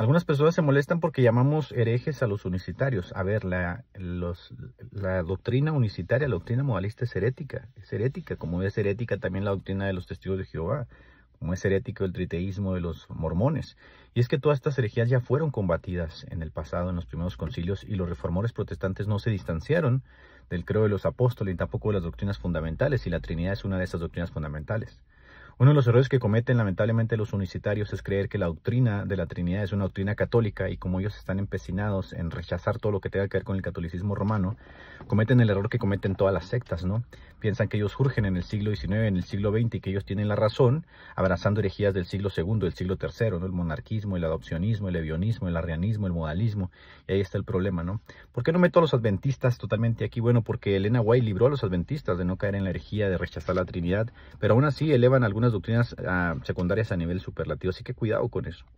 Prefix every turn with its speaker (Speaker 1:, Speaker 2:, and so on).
Speaker 1: Algunas personas se molestan porque llamamos herejes a los unicitarios. A ver, la, doctrina unicitaria, la doctrina modalista es herética. Es herética, como es herética también la doctrina de los testigos de Jehová, como es herético el triteísmo de los mormones. Y es que todas estas herejías ya fueron combatidas en el pasado, en los primeros concilios, y los reformadores protestantes no se distanciaron del creo de los apóstoles y tampoco de las doctrinas fundamentales, y la Trinidad es una de esas doctrinas fundamentales. Uno de los errores que cometen lamentablemente los unicitarios es creer que la doctrina de la Trinidad es una doctrina católica y como ellos están empecinados en rechazar todo lo que tenga que ver con el catolicismo romano, cometen el error que cometen todas las sectas, ¿no? piensan que ellos surgen en el siglo XIX, en el siglo XX y que ellos tienen la razón, abrazando herejías del siglo II, del siglo III, ¿no? el monarquismo, el adopcionismo, el evionismo, el arrianismo, el modalismo, y ahí está el problema, ¿no? ¿Por qué no meto a los adventistas totalmente aquí? Bueno, porque Elena White libró a los adventistas de no caer en la herejía, de rechazar la Trinidad, pero aún así elevan algunas doctrinas ah, secundarias a nivel superlativo, así que cuidado con eso.